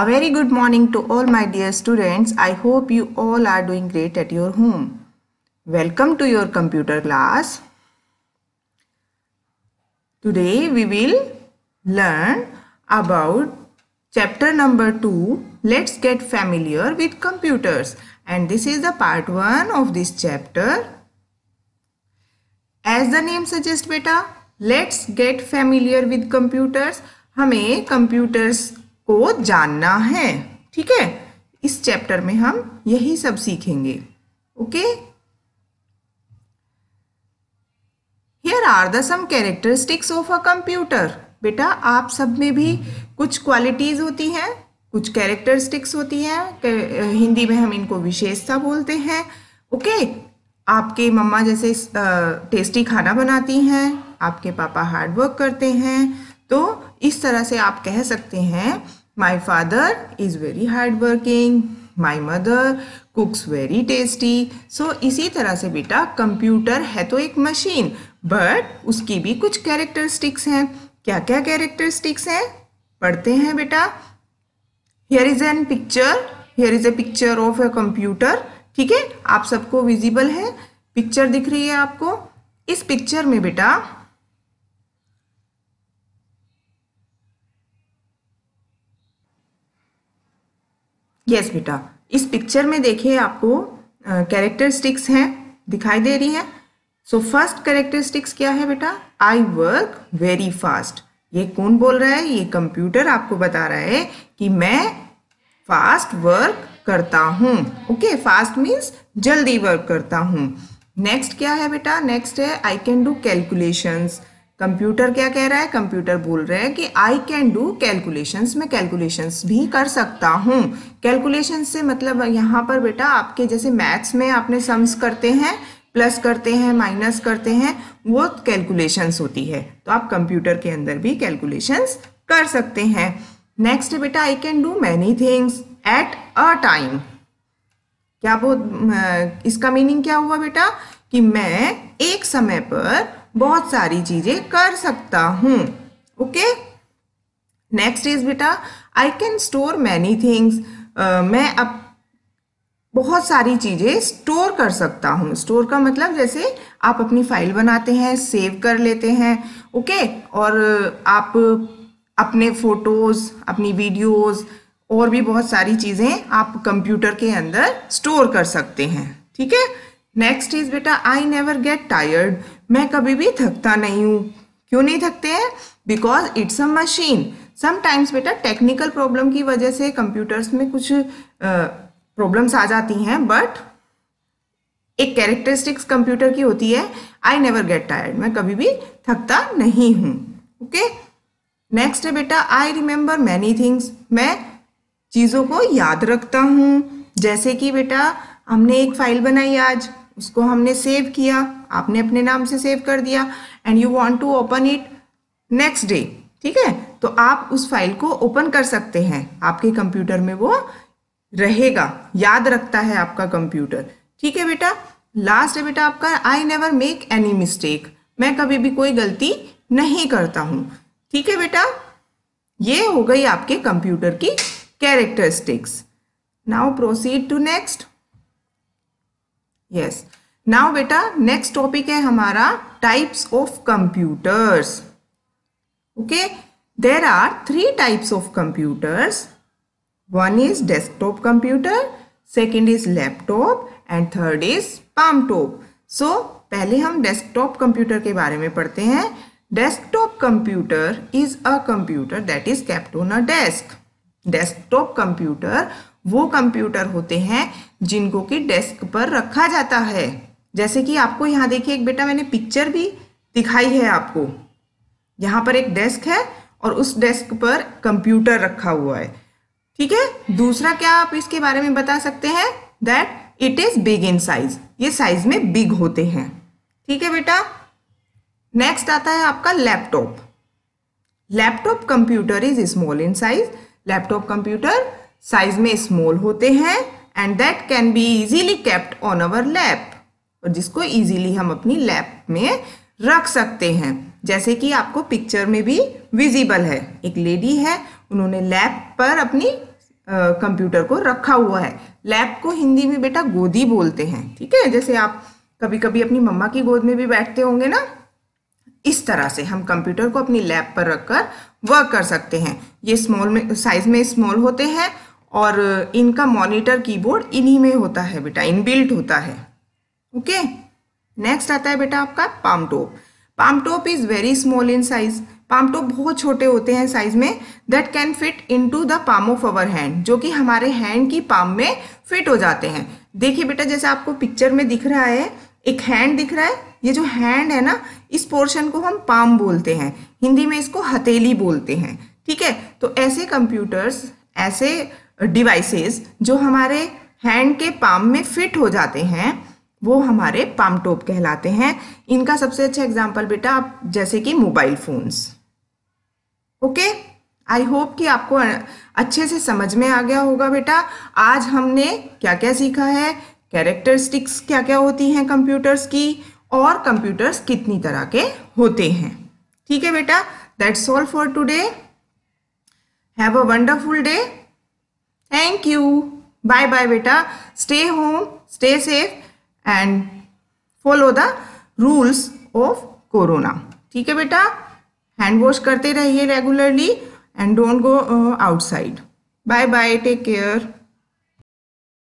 A very good morning to all my dear students. I hope you all are doing great at your home. Welcome to your computer class. Today we will learn about chapter number 2. Let's get familiar with computers. And this is the part 1 of this chapter. As the name suggests beta, let's get familiar with computers. हमें computers को जानना है ठीक है इस chapter में हम यही सब सीखेंगे okay here are the some characteristics of a computer बेटा आप सब में भी कुछ क्वालिटीज़ होती हैं कुछ कैरेक्टरिस्टिक्स होती हैं हिंदी में हम इनको विशेषता बोलते हैं ओके आपके मम्मा जैसे टेस्टी खाना बनाती हैं आपके पापा हार्ड वर्क करते हैं तो इस तरह से आप कह सकते हैं my father is very hard working my mother cooks very tasty so इसी तरह से बेटा कंप्यूटर है तो एक मशीन बट उसकी भी कुछ कैरेक्टरिस्टिक्स हैं क्या क्या कैरेक्टरिस्टिक्स हैं पढ़ते हैं बेटा here is an picture here is a picture of a computer ठीक है आप सबको विजिबल है पिक्चर दिख रही है आपको इस पिक्चर में बेटा यस बेटा इस पिक्चर में देखिए आपको कैरेक्टरिस्टिक्स हैं दिखाई दे रही है सो फर्स्ट कैरेक्टरिस्टिक्स क्या है बेटा आई वर्क वेरी फास्ट ये कौन बोल रहा है ये कंप्यूटर आपको बता रहा है कि मैं फास्ट वर्क करता हूँ ओके फास्ट मीन्स जल्दी वर्क करता हूँ नेक्स्ट क्या है बेटा नेक्स्ट है I can do calculations computer क्या कह रहा है कंप्यूटर बोल रहा है कि आई कैन डू कैलकुलेशंस मैं कैलकुलेशंस भी कर सकता हूँ कैलकुलेशन से मतलब यहाँ पर बेटा आपके जैसे मैथ्स में आपने सम्स करते हैं प्लस करते हैं माइनस करते हैं वो कैलकुलेशंस होती है तो आप कंप्यूटर के अंदर भी कैलकुलेशंस कर सकते हैं नेक्स्ट बेटा I can do many things at a time क्या वो इसका मीनिंग क्या हुआ बेटा कि मैं एक समय पर बहुत सारी चीजें कर सकता हूँ ओके नेक्स्ट इज बेटा I can store many things मैं अब बहुत सारी चीज़ें स्टोर कर सकता हूँ स्टोर का मतलब जैसे आप अपनी फाइल बनाते हैं सेव कर लेते हैं ओके और आप अपने फ़ोटोज़ अपनी वीडियोज़ और भी बहुत सारी चीज़ें आप कंप्यूटर के अंदर स्टोर कर सकते हैं ठीक है नेक्स्ट इज बेटा आई नेवर गेट टायर्ड मैं कभी भी थकता नहीं हूँ क्यों नहीं थकते हैं because it's a machine sometimes बेटा टेक्निकल प्रॉब्लम की वजह से कंप्यूटर्स में कुछ प्रॉब्लम्स uh, आ जाती हैं बट एक कैरेक्टरिस्टिक्स कंप्यूटर की होती है आई नेवर गेट टायर्ड मैं कभी भी थकता नहीं हूँ ओके नेक्स्ट है बेटा आई रिमेंबर मैनी थिंग्स मैं चीज़ों को याद रखता हूँ जैसे कि बेटा हमने एक फाइल बनाई आज उसको हमने सेव किया आपने अपने नाम से सेव कर दिया and you want to open it next day ठीक है तो आप उस फाइल को ओपन कर सकते हैं आपके कंप्यूटर में वो रहेगा याद रखता है आपका कंप्यूटर ठीक है बेटा लास्ट है बेटा आपका I never make any mistake मैं कभी भी कोई गलती नहीं करता हूँ ठीक है बेटा ये हो गई आपके कंप्यूटर की characteristics now proceed to next yes now बेटा नेक्स्ट टॉपिक है हमारा types of computers okay there are three types of computers one is desktop computer second is laptop and third is palm top so पहले हम desktop computer के बारे में पढ़ते हैं desktop computer is a computer that is kept on a desk desktop computer वो computer होते हैं जिनको कि डेस्क पर रखा जाता है जैसे कि आपको यहाँ देखिए एक बेटा मैंने पिक्चर भी दिखाई है आपको यहाँ पर एक डेस्क है और उस डेस्क पर कंप्यूटर रखा हुआ है ठीक है दूसरा क्या आप इसके बारे में बता सकते हैं that it is big in size ये साइज में बिग होते हैं ठीक है बेटा नेक्स्ट आता है आपका laptop laptop computer is small in size laptop computer size में स्मॉल होते हैं and that can be easily kept on our lap और जिसको इजीली हम अपनी लैप में रख सकते हैं जैसे कि आपको पिक्चर में भी विजिबल है एक लेडी है उन्होंने लैप पर अपनी कंप्यूटर को रखा हुआ है लैप को हिंदी में बेटा गोदी बोलते हैं ठीक है जैसे आप कभी कभी अपनी मम्मा की गोद में भी बैठते होंगे ना इस तरह से हम कंप्यूटर को अपनी लैब पर रखकर वर्क कर सकते हैं ये स्मॉल में साइज में स्मॉल होते हैं और इनका मॉनिटर कीबोर्ड इन्हीं में होता है बेटा इनबिल्ट होता है ओके नेक्स्ट आता है बेटा आपका palm palmtop palm top is very small in size palm बहुत छोटे होते हैं साइज में that can fit into the palm of our hand जो कि हमारे हैंड की पाम में फिट हो जाते हैं देखिए बेटा जैसे आपको पिक्चर में दिख रहा है एक हैंड दिख रहा है ये जो हैंड है ना इस पोर्शन को हम पाम बोलते हैं हिंदी में इसको हथेली बोलते हैं ठीक है तो ऐसे कंप्यूटर्स ऐसे डिवाइसेस जो हमारे हैंड के पाम में फिट हो जाते हैं वो हमारे पाम टोप कहलाते हैं इनका सबसे अच्छा एग्जाम्पल बेटा आप जैसे कि mobile phones okay I hope कि आपको अच्छे से समझ में आ गया होगा बेटा आज हमने क्या क्या सीखा है कैरेक्टरिस्टिक्स क्या क्या होती हैं कंप्यूटर्स की और कंप्यूटर्स कितनी तरह के होते हैं ठीक है बेटा that's all for today have a wonderful day thank you bye bye बेटा stay home stay safe and follow the rules of corona ठीक है बेटा हैंड वॉश करते रहिए regularly and don't go outside bye bye take care